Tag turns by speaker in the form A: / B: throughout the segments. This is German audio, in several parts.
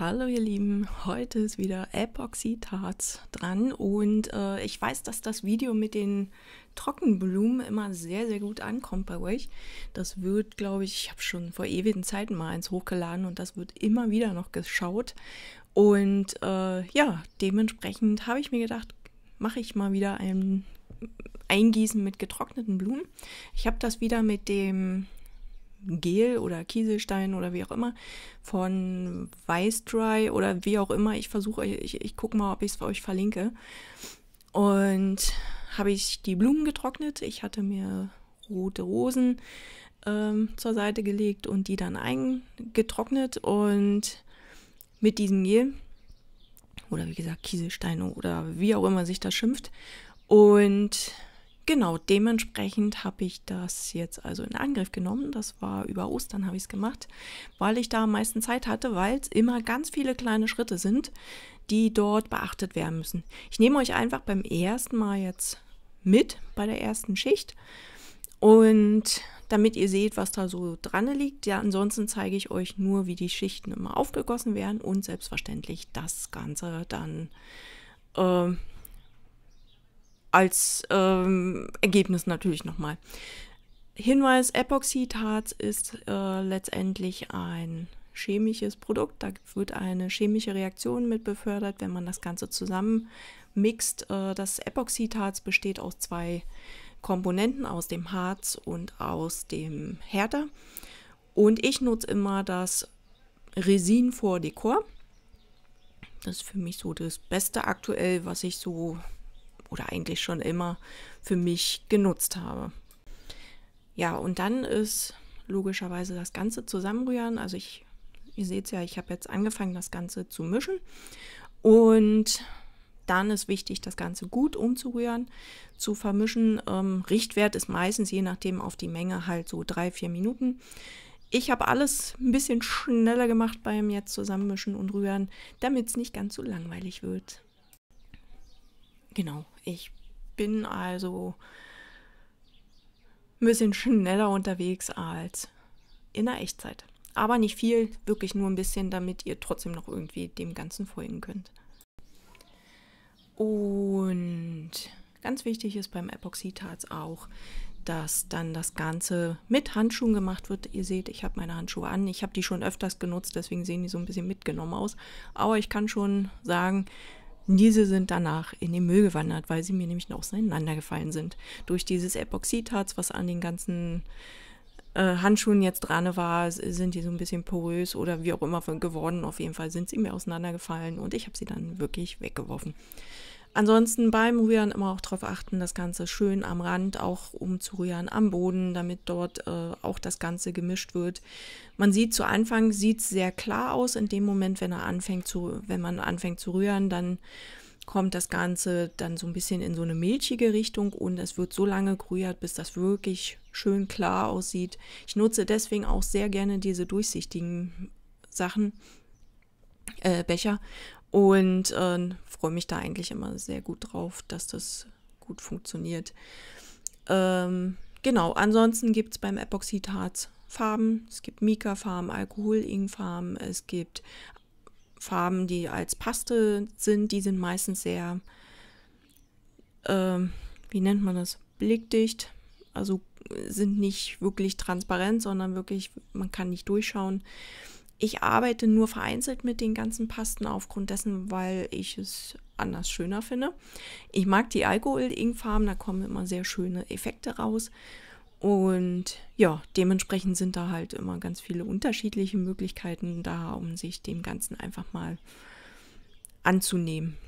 A: Hallo ihr Lieben, heute ist wieder Epoxidharz dran und äh, ich weiß, dass das Video mit den Trockenblumen immer sehr, sehr gut ankommt bei euch. Das wird, glaube ich, ich habe schon vor ewigen Zeiten mal eins hochgeladen und das wird immer wieder noch geschaut. Und äh, ja, dementsprechend habe ich mir gedacht, mache ich mal wieder ein Eingießen mit getrockneten Blumen. Ich habe das wieder mit dem Gel oder Kieselstein oder wie auch immer von Dry oder wie auch immer. Ich versuche, ich, ich gucke mal, ob ich es für euch verlinke. Und habe ich die Blumen getrocknet. Ich hatte mir rote Rosen ähm, zur Seite gelegt und die dann eingetrocknet und mit diesem Gel oder wie gesagt Kieselstein oder wie auch immer sich das schimpft und genau, dementsprechend habe ich das jetzt also in Angriff genommen. Das war über Ostern habe ich es gemacht, weil ich da am meisten Zeit hatte, weil es immer ganz viele kleine Schritte sind, die dort beachtet werden müssen. Ich nehme euch einfach beim ersten Mal jetzt mit bei der ersten Schicht und damit ihr seht, was da so dran liegt. Ja, ansonsten zeige ich euch nur, wie die Schichten immer aufgegossen werden und selbstverständlich das Ganze dann äh, als ähm, Ergebnis natürlich nochmal. Hinweis, Epoxidharz ist äh, letztendlich ein chemisches Produkt. Da wird eine chemische Reaktion mit befördert, wenn man das Ganze zusammenmixt. Äh, das Epoxidharz besteht aus zwei Komponenten, aus dem Harz und aus dem Härter. Und ich nutze immer das Resin vor Dekor. Das ist für mich so das Beste aktuell, was ich so oder eigentlich schon immer für mich genutzt habe. Ja, und dann ist logischerweise das Ganze zusammenrühren. Also ich, ihr seht es ja, ich habe jetzt angefangen, das Ganze zu mischen. Und dann ist wichtig, das Ganze gut umzurühren, zu vermischen. Ähm, Richtwert ist meistens je nachdem auf die Menge halt so drei, vier Minuten. Ich habe alles ein bisschen schneller gemacht beim jetzt zusammenmischen und rühren, damit es nicht ganz so langweilig wird genau, ich bin also ein bisschen schneller unterwegs als in der Echtzeit. Aber nicht viel, wirklich nur ein bisschen, damit ihr trotzdem noch irgendwie dem Ganzen folgen könnt. Und ganz wichtig ist beim Epoxidharz auch, dass dann das Ganze mit Handschuhen gemacht wird. Ihr seht, ich habe meine Handschuhe an. Ich habe die schon öfters genutzt, deswegen sehen die so ein bisschen mitgenommen aus. Aber ich kann schon sagen, diese sind danach in den Müll gewandert, weil sie mir nämlich noch auseinandergefallen sind. Durch dieses Epoxidharz, was an den ganzen äh, Handschuhen jetzt dran war, sind die so ein bisschen porös oder wie auch immer geworden. Auf jeden Fall sind sie mir auseinandergefallen und ich habe sie dann wirklich weggeworfen. Ansonsten beim Rühren immer auch darauf achten, das Ganze schön am Rand auch umzurühren am Boden, damit dort äh, auch das Ganze gemischt wird. Man sieht zu Anfang sieht es sehr klar aus. In dem Moment, wenn er anfängt zu, wenn man anfängt zu rühren, dann kommt das Ganze dann so ein bisschen in so eine milchige Richtung und es wird so lange gerührt, bis das wirklich schön klar aussieht. Ich nutze deswegen auch sehr gerne diese durchsichtigen Sachen, äh, Becher, und äh, freue mich da eigentlich immer sehr gut drauf, dass das gut funktioniert. Ähm, genau, ansonsten gibt es beim Epoxidharz Farben. Es gibt Mika-Farben, Alkohol-Ing-Farben, es gibt Farben, die als Paste sind. Die sind meistens sehr, ähm, wie nennt man das, blickdicht. Also äh, sind nicht wirklich transparent, sondern wirklich, man kann nicht durchschauen. Ich arbeite nur vereinzelt mit den ganzen Pasten aufgrund dessen, weil ich es anders schöner finde. Ich mag die alkohol ing farben da kommen immer sehr schöne Effekte raus. Und ja, dementsprechend sind da halt immer ganz viele unterschiedliche Möglichkeiten da, um sich dem Ganzen einfach mal anzunehmen.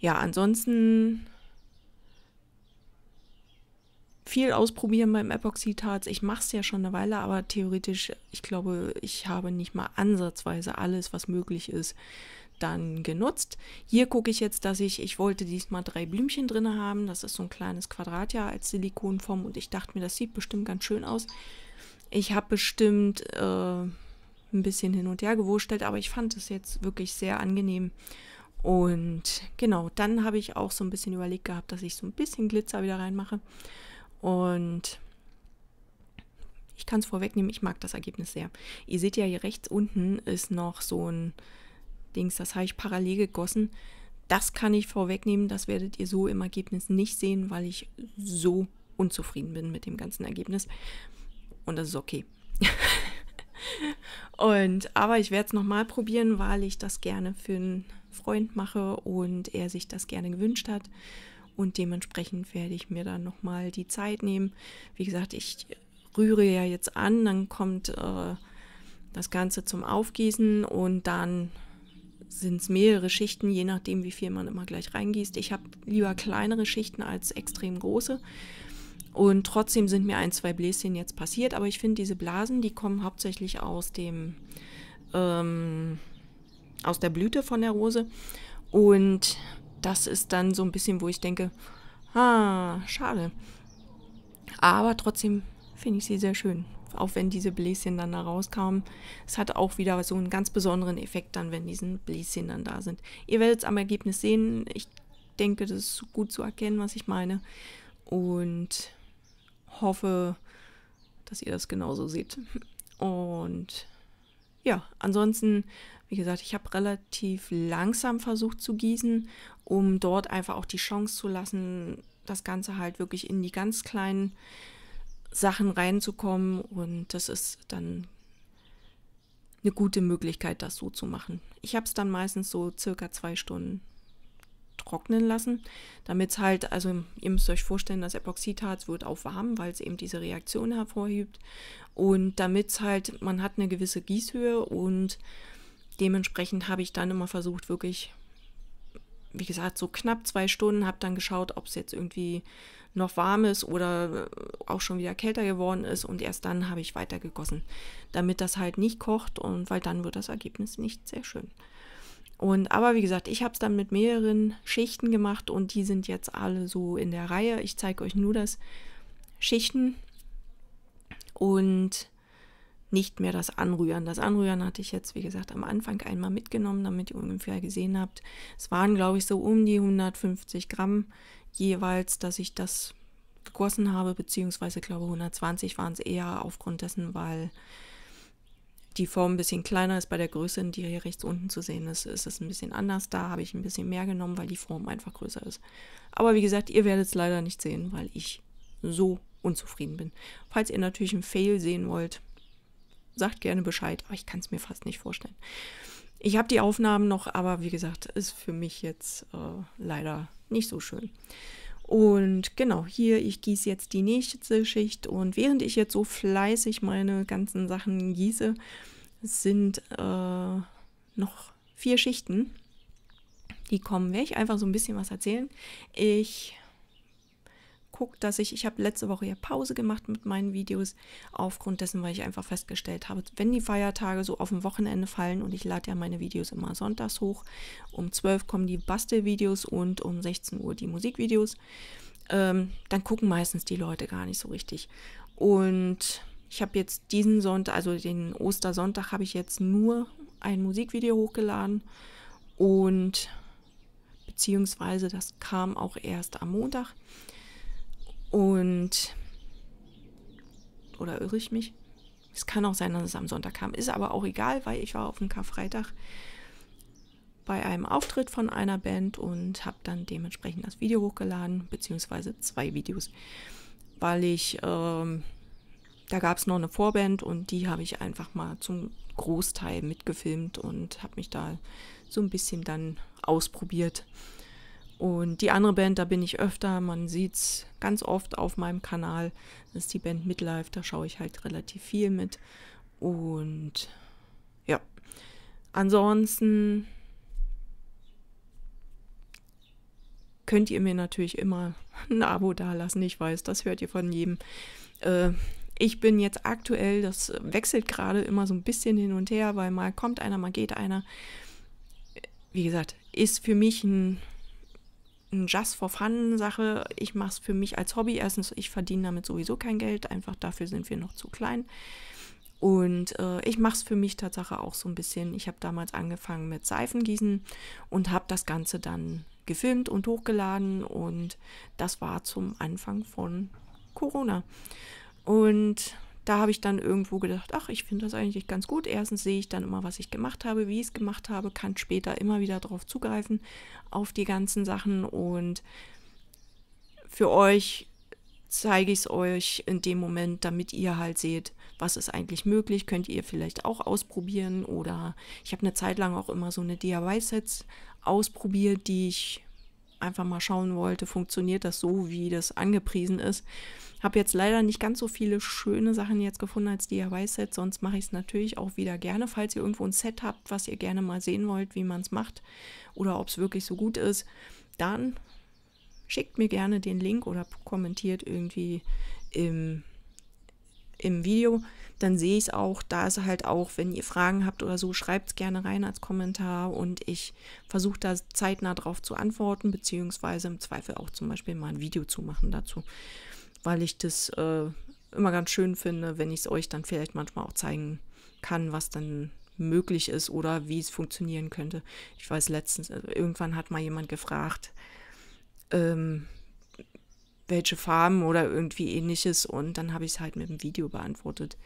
A: Ja, ansonsten viel ausprobieren beim Epoxidharz. Ich mache es ja schon eine Weile, aber theoretisch, ich glaube, ich habe nicht mal ansatzweise alles, was möglich ist, dann genutzt. Hier gucke ich jetzt, dass ich, ich wollte diesmal drei Blümchen drin haben. Das ist so ein kleines Quadrat ja als Silikonform und ich dachte mir, das sieht bestimmt ganz schön aus. Ich habe bestimmt äh, ein bisschen hin und her gewurstelt, aber ich fand es jetzt wirklich sehr angenehm. Und genau, dann habe ich auch so ein bisschen überlegt gehabt, dass ich so ein bisschen Glitzer wieder reinmache. Und ich kann es vorwegnehmen, ich mag das Ergebnis sehr. Ihr seht ja hier rechts unten ist noch so ein Dings, das habe ich parallel gegossen. Das kann ich vorwegnehmen, das werdet ihr so im Ergebnis nicht sehen, weil ich so unzufrieden bin mit dem ganzen Ergebnis. Und das ist okay. und aber ich werde es nochmal probieren, weil ich das gerne für einen Freund mache und er sich das gerne gewünscht hat und dementsprechend werde ich mir dann noch mal die Zeit nehmen. Wie gesagt, ich rühre ja jetzt an, dann kommt äh, das Ganze zum Aufgießen und dann sind es mehrere Schichten, je nachdem, wie viel man immer gleich reingießt. Ich habe lieber kleinere Schichten als extrem große. Und trotzdem sind mir ein, zwei Bläschen jetzt passiert. Aber ich finde, diese Blasen, die kommen hauptsächlich aus dem, ähm, aus der Blüte von der Rose. Und das ist dann so ein bisschen, wo ich denke, ah, schade. Aber trotzdem finde ich sie sehr schön. Auch wenn diese Bläschen dann da rauskamen. Es hat auch wieder so einen ganz besonderen Effekt dann, wenn diese Bläschen dann da sind. Ihr werdet es am Ergebnis sehen. Ich denke, das ist gut zu erkennen, was ich meine. Und hoffe, dass ihr das genauso seht. Und ja, ansonsten wie gesagt, ich habe relativ langsam versucht zu gießen, um dort einfach auch die Chance zu lassen, das Ganze halt wirklich in die ganz kleinen Sachen reinzukommen. Und das ist dann eine gute Möglichkeit, das so zu machen. Ich habe es dann meistens so circa zwei Stunden trocknen lassen, damit es halt, also ihr müsst euch vorstellen, das Epoxidharz wird auch warm, weil es eben diese Reaktion hervorhebt und damit es halt, man hat eine gewisse Gießhöhe und dementsprechend habe ich dann immer versucht, wirklich, wie gesagt, so knapp zwei Stunden, habe dann geschaut, ob es jetzt irgendwie noch warm ist oder äh, auch schon wieder kälter geworden ist und erst dann habe ich weiter gegossen, damit das halt nicht kocht und weil dann wird das Ergebnis nicht sehr schön. Und aber wie gesagt, ich habe es dann mit mehreren Schichten gemacht und die sind jetzt alle so in der Reihe. Ich zeige euch nur das Schichten und nicht mehr das Anrühren. Das Anrühren hatte ich jetzt, wie gesagt, am Anfang einmal mitgenommen, damit ihr ungefähr gesehen habt. Es waren, glaube ich, so um die 150 Gramm jeweils, dass ich das gegossen habe, beziehungsweise glaube 120 waren es eher aufgrund dessen, weil die Form ein bisschen kleiner ist bei der Größe, in die hier rechts unten zu sehen ist, ist es ein bisschen anders. Da habe ich ein bisschen mehr genommen, weil die Form einfach größer ist. Aber wie gesagt, ihr werdet es leider nicht sehen, weil ich so unzufrieden bin. Falls ihr natürlich einen Fail sehen wollt, sagt gerne Bescheid, aber ich kann es mir fast nicht vorstellen. Ich habe die Aufnahmen noch, aber wie gesagt, ist für mich jetzt äh, leider nicht so schön. Und genau, hier, ich gieße jetzt die nächste Schicht und während ich jetzt so fleißig meine ganzen Sachen gieße, sind äh, noch vier Schichten. Die kommen weg. Einfach so ein bisschen was erzählen. Ich gucke, dass ich, ich habe letzte Woche ja Pause gemacht mit meinen Videos, aufgrund dessen, weil ich einfach festgestellt habe, wenn die Feiertage so auf dem Wochenende fallen und ich lade ja meine Videos immer sonntags hoch, um 12 kommen die Bastelvideos und um 16 Uhr die Musikvideos, ähm, dann gucken meistens die Leute gar nicht so richtig. Und ich habe jetzt diesen Sonntag, also den Ostersonntag, habe ich jetzt nur ein Musikvideo hochgeladen und beziehungsweise das kam auch erst am Montag. Und. Oder irre ich mich? Es kann auch sein, dass es am Sonntag kam. Ist aber auch egal, weil ich war auf dem Karfreitag bei einem Auftritt von einer Band und habe dann dementsprechend das Video hochgeladen, beziehungsweise zwei Videos, weil ich, ähm, da gab es noch eine Vorband und die habe ich einfach mal zum Großteil mitgefilmt und habe mich da so ein bisschen dann ausprobiert. Und die andere Band, da bin ich öfter, man sieht es ganz oft auf meinem Kanal, das ist die Band Midlife, da schaue ich halt relativ viel mit. Und ja, ansonsten könnt ihr mir natürlich immer ein Abo dalassen, ich weiß, das hört ihr von jedem. Äh, ich bin jetzt aktuell, das wechselt gerade immer so ein bisschen hin und her, weil mal kommt einer, mal geht einer. Wie gesagt, ist für mich ein eine Just-for-Fun-Sache. Ich mache es für mich als Hobby. Erstens, ich verdiene damit sowieso kein Geld. Einfach dafür sind wir noch zu klein. Und äh, ich mache es für mich tatsächlich auch so ein bisschen. Ich habe damals angefangen mit Seifengießen und habe das Ganze dann gefilmt und hochgeladen. Und das war zum Anfang von Corona. Und da habe ich dann irgendwo gedacht, ach, ich finde das eigentlich ganz gut. Erstens sehe ich dann immer, was ich gemacht habe, wie ich es gemacht habe, kann später immer wieder darauf zugreifen, auf die ganzen Sachen. Und für euch zeige ich es euch in dem Moment, damit ihr halt seht, was ist eigentlich möglich, könnt ihr vielleicht auch ausprobieren. Oder ich habe eine Zeit lang auch immer so eine DIY-Sets ausprobiert, die ich einfach mal schauen wollte, funktioniert das so, wie das angepriesen ist. Habe jetzt leider nicht ganz so viele schöne Sachen jetzt gefunden als DIY-Set, sonst mache ich es natürlich auch wieder gerne. Falls ihr irgendwo ein Set habt, was ihr gerne mal sehen wollt, wie man es macht oder ob es wirklich so gut ist, dann schickt mir gerne den Link oder kommentiert irgendwie im im Video, dann sehe ich es auch. Da ist halt auch, wenn ihr Fragen habt oder so, schreibt es gerne rein als Kommentar und ich versuche da zeitnah drauf zu antworten, beziehungsweise im Zweifel auch zum Beispiel mal ein Video zu machen dazu, weil ich das äh, immer ganz schön finde, wenn ich es euch dann vielleicht manchmal auch zeigen kann, was dann möglich ist oder wie es funktionieren könnte. Ich weiß letztens, äh, irgendwann hat mal jemand gefragt, ähm, welche Farben oder irgendwie ähnliches. Und dann habe ich es halt mit dem Video beantwortet.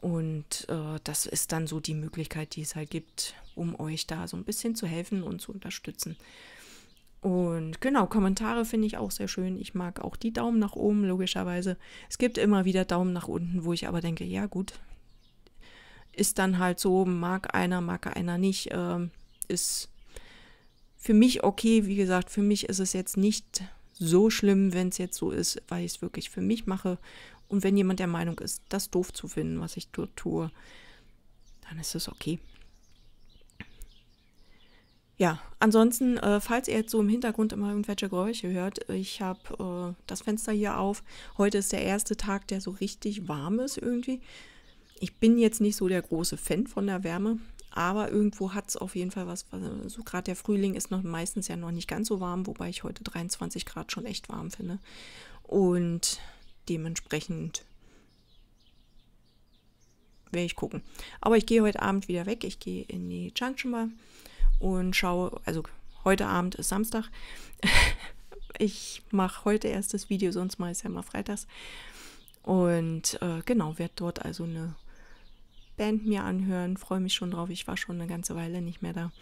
A: Und äh, das ist dann so die Möglichkeit, die es halt gibt, um euch da so ein bisschen zu helfen und zu unterstützen. Und genau, Kommentare finde ich auch sehr schön. Ich mag auch die Daumen nach oben, logischerweise. Es gibt immer wieder Daumen nach unten, wo ich aber denke, ja gut, ist dann halt so, mag einer, mag einer nicht, äh, ist für mich okay. Wie gesagt, für mich ist es jetzt nicht so schlimm, wenn es jetzt so ist, weil ich es wirklich für mich mache. Und wenn jemand der Meinung ist, das doof zu finden, was ich dort tue, dann ist es okay. Ja, ansonsten, äh, falls ihr jetzt so im Hintergrund immer irgendwelche Geräusche hört, ich habe äh, das Fenster hier auf. Heute ist der erste Tag, der so richtig warm ist irgendwie. Ich bin jetzt nicht so der große Fan von der Wärme aber irgendwo hat es auf jeden Fall was. So also gerade der Frühling ist noch meistens ja noch nicht ganz so warm, wobei ich heute 23 Grad schon echt warm finde. Und dementsprechend werde ich gucken. Aber ich gehe heute Abend wieder weg. Ich gehe in die Junction Bar und schaue, also heute Abend ist Samstag. ich mache heute erst das Video, sonst mache ich es ja mal freitags. Und äh, genau, werde dort also eine Band mir anhören. Freue mich schon drauf. Ich war schon eine ganze Weile nicht mehr da.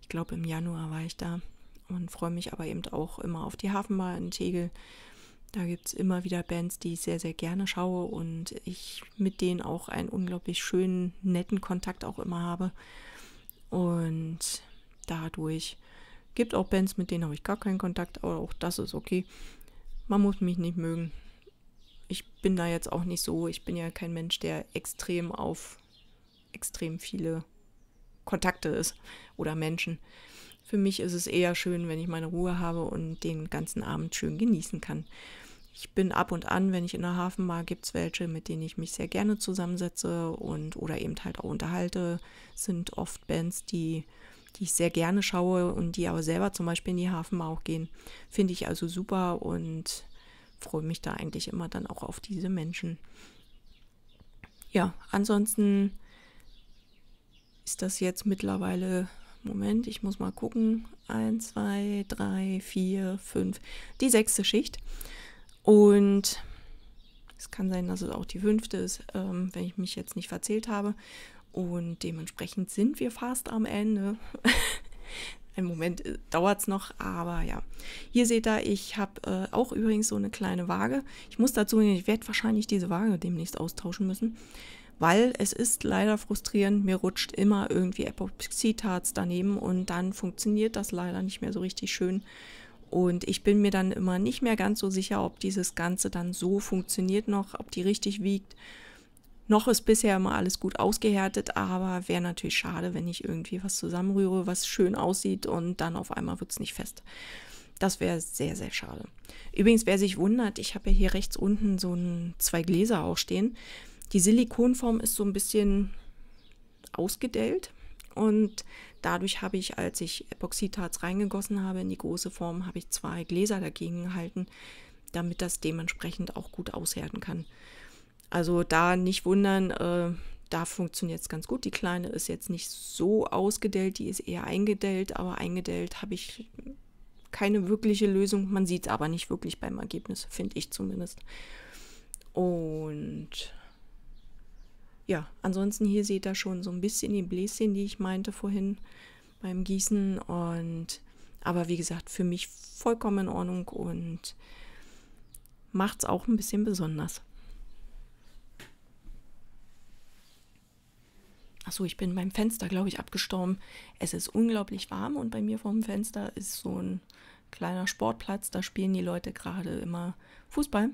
A: Ich glaube, im Januar war ich da und freue mich aber eben auch immer auf die Hafenbar in Tegel. Da gibt es immer wieder Bands, die ich sehr, sehr gerne schaue und ich mit denen auch einen unglaublich schönen, netten Kontakt auch immer habe. Und dadurch gibt auch Bands, mit denen habe ich gar keinen Kontakt, aber auch das ist okay. Man muss mich nicht mögen. Ich bin da jetzt auch nicht so, ich bin ja kein Mensch, der extrem auf extrem viele Kontakte ist oder Menschen. Für mich ist es eher schön, wenn ich meine Ruhe habe und den ganzen Abend schön genießen kann. Ich bin ab und an, wenn ich in der Hafen war, gibt es welche, mit denen ich mich sehr gerne zusammensetze und oder eben halt auch unterhalte. Sind oft Bands, die, die ich sehr gerne schaue und die aber selber zum Beispiel in die Hafen auch gehen. Finde ich also super und freue mich da eigentlich immer dann auch auf diese Menschen. Ja, ansonsten ist das jetzt mittlerweile, Moment, ich muss mal gucken, 1, 2, 3, 4, 5, die sechste Schicht. Und es kann sein, dass es auch die fünfte ist, ähm, wenn ich mich jetzt nicht verzählt habe. Und dementsprechend sind wir fast am Ende. Ein Moment äh, dauert es noch, aber ja. Hier seht ihr, ich habe äh, auch übrigens so eine kleine Waage. Ich muss dazu, ich werde wahrscheinlich diese Waage demnächst austauschen müssen weil es ist leider frustrierend, mir rutscht immer irgendwie Epoxidharz daneben und dann funktioniert das leider nicht mehr so richtig schön. Und ich bin mir dann immer nicht mehr ganz so sicher, ob dieses Ganze dann so funktioniert noch, ob die richtig wiegt. Noch ist bisher immer alles gut ausgehärtet, aber wäre natürlich schade, wenn ich irgendwie was zusammenrühre, was schön aussieht und dann auf einmal wird es nicht fest. Das wäre sehr, sehr schade. Übrigens, wer sich wundert, ich habe ja hier rechts unten so ein, zwei Gläser auch stehen. Die Silikonform ist so ein bisschen ausgedellt und dadurch habe ich, als ich Epoxidharz reingegossen habe in die große Form, habe ich zwei Gläser dagegen gehalten, damit das dementsprechend auch gut aushärten kann. Also da nicht wundern, äh, da funktioniert es ganz gut. Die kleine ist jetzt nicht so ausgedellt, die ist eher eingedellt, aber eingedellt habe ich keine wirkliche Lösung. Man sieht es aber nicht wirklich beim Ergebnis, finde ich zumindest. Und ja, ansonsten hier seht ihr schon so ein bisschen die Bläschen, die ich meinte vorhin beim Gießen. Und aber wie gesagt, für mich vollkommen in Ordnung und macht es auch ein bisschen besonders. Achso, ich bin beim Fenster, glaube ich, abgestorben. Es ist unglaublich warm und bei mir vorm Fenster ist so ein kleiner Sportplatz. Da spielen die Leute gerade immer Fußball.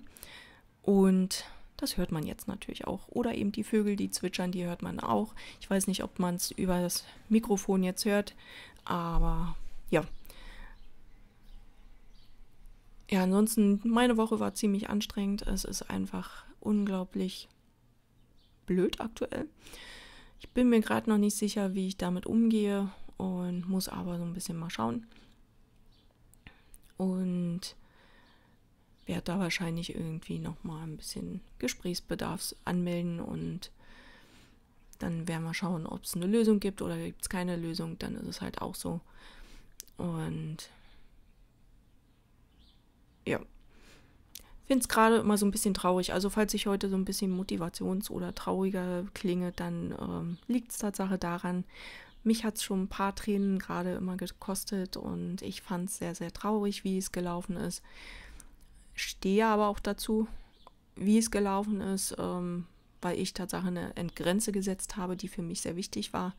A: Und das hört man jetzt natürlich auch. Oder eben die Vögel, die zwitschern, die hört man auch. Ich weiß nicht, ob man es über das Mikrofon jetzt hört, aber ja. Ja, ansonsten, meine Woche war ziemlich anstrengend. Es ist einfach unglaublich blöd aktuell. Ich bin mir gerade noch nicht sicher, wie ich damit umgehe und muss aber so ein bisschen mal schauen. Und werde da wahrscheinlich irgendwie nochmal ein bisschen Gesprächsbedarf anmelden und dann werden wir schauen, ob es eine Lösung gibt oder gibt es keine Lösung, dann ist es halt auch so. Und ja, finde es gerade immer so ein bisschen traurig. Also falls ich heute so ein bisschen motivations- oder trauriger klinge, dann ähm, liegt es Tatsache daran, mich hat es schon ein paar Tränen gerade immer gekostet und ich fand es sehr, sehr traurig, wie es gelaufen ist stehe aber auch dazu, wie es gelaufen ist, ähm, weil ich tatsächlich eine Entgrenze gesetzt habe, die für mich sehr wichtig war.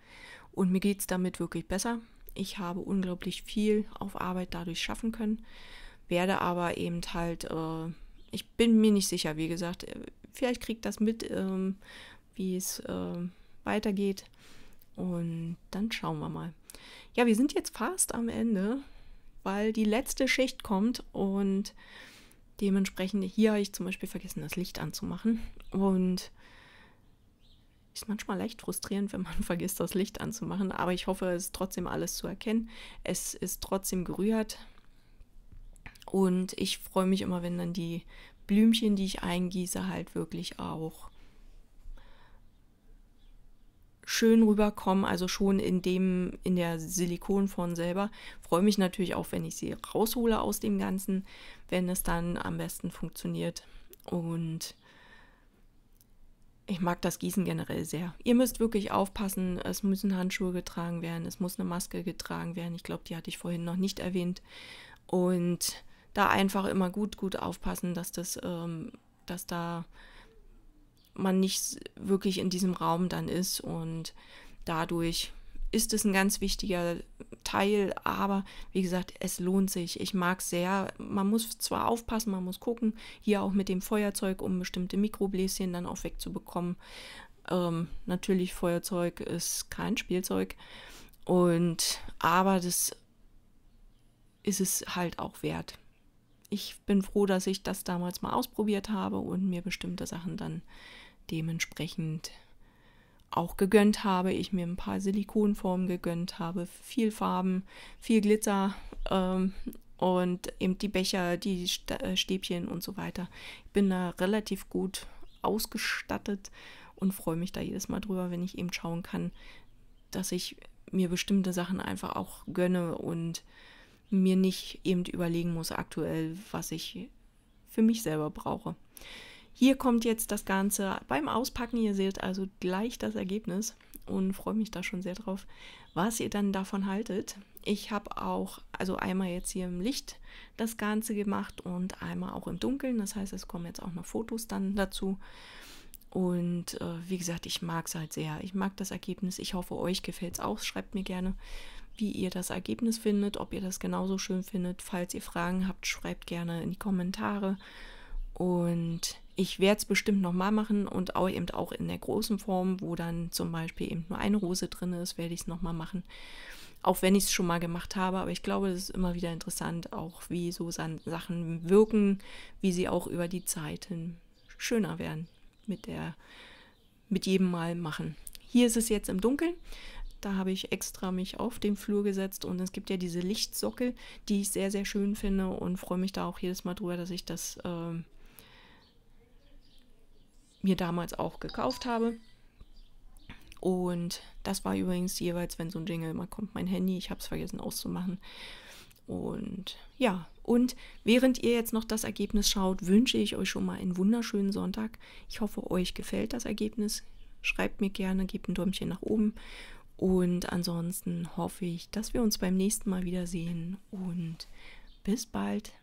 A: Und mir geht es damit wirklich besser. Ich habe unglaublich viel auf Arbeit dadurch schaffen können, werde aber eben halt, äh, ich bin mir nicht sicher, wie gesagt, äh, vielleicht kriegt das mit, ähm, wie es äh, weitergeht. Und dann schauen wir mal. Ja, wir sind jetzt fast am Ende, weil die letzte Schicht kommt und Dementsprechend hier habe ich zum Beispiel vergessen, das Licht anzumachen. Und ist manchmal leicht frustrierend, wenn man vergisst, das Licht anzumachen. Aber ich hoffe, es ist trotzdem alles zu erkennen. Es ist trotzdem gerührt. Und ich freue mich immer, wenn dann die Blümchen, die ich eingieße, halt wirklich auch schön rüberkommen, also schon in dem, in der Silikonform selber. Freue mich natürlich auch, wenn ich sie raushole aus dem Ganzen, wenn es dann am besten funktioniert. Und ich mag das Gießen generell sehr. Ihr müsst wirklich aufpassen, es müssen Handschuhe getragen werden, es muss eine Maske getragen werden. Ich glaube, die hatte ich vorhin noch nicht erwähnt. Und da einfach immer gut, gut aufpassen, dass das, ähm, dass da man nicht wirklich in diesem Raum dann ist und dadurch ist es ein ganz wichtiger Teil, aber wie gesagt, es lohnt sich. Ich mag es sehr. Man muss zwar aufpassen, man muss gucken, hier auch mit dem Feuerzeug, um bestimmte Mikrobläschen dann auch wegzubekommen. Ähm, natürlich, Feuerzeug ist kein Spielzeug. Und aber das ist es halt auch wert ich bin froh, dass ich das damals mal ausprobiert habe und mir bestimmte Sachen dann dementsprechend auch gegönnt habe. Ich mir ein paar Silikonformen gegönnt habe, viel Farben, viel Glitzer ähm, und eben die Becher, die äh, Stäbchen und so weiter. Ich bin da relativ gut ausgestattet und freue mich da jedes Mal drüber, wenn ich eben schauen kann, dass ich mir bestimmte Sachen einfach auch gönne und mir nicht eben überlegen muss aktuell, was ich für mich selber brauche. Hier kommt jetzt das Ganze beim Auspacken. Ihr seht also gleich das Ergebnis und freue mich da schon sehr drauf, was ihr dann davon haltet. Ich habe auch, also einmal jetzt hier im Licht das Ganze gemacht und einmal auch im Dunkeln. Das heißt, es kommen jetzt auch noch Fotos dann dazu. Und äh, wie gesagt, ich mag es halt sehr. Ich mag das Ergebnis. Ich hoffe, euch gefällt es auch. Schreibt mir gerne, wie ihr das Ergebnis findet, ob ihr das genauso schön findet. Falls ihr Fragen habt, schreibt gerne in die Kommentare. Und ich werde es bestimmt nochmal machen und auch eben auch in der großen Form, wo dann zum Beispiel eben nur eine Rose drin ist, werde ich es nochmal machen. Auch wenn ich es schon mal gemacht habe, aber ich glaube, es ist immer wieder interessant, auch wie so Sachen wirken, wie sie auch über die Zeiten schöner werden mit der mit jedem Mal machen. Hier ist es jetzt im Dunkeln. Da habe ich extra mich auf den Flur gesetzt und es gibt ja diese Lichtsockel, die ich sehr, sehr schön finde und freue mich da auch jedes Mal drüber, dass ich das äh, mir damals auch gekauft habe. Und das war übrigens jeweils, wenn so ein Jingle mal kommt, mein Handy. Ich habe es vergessen auszumachen. Und ja, und während ihr jetzt noch das Ergebnis schaut, wünsche ich euch schon mal einen wunderschönen Sonntag. Ich hoffe, euch gefällt das Ergebnis. Schreibt mir gerne, gebt ein Däumchen nach oben und ansonsten hoffe ich, dass wir uns beim nächsten Mal wiedersehen und bis bald.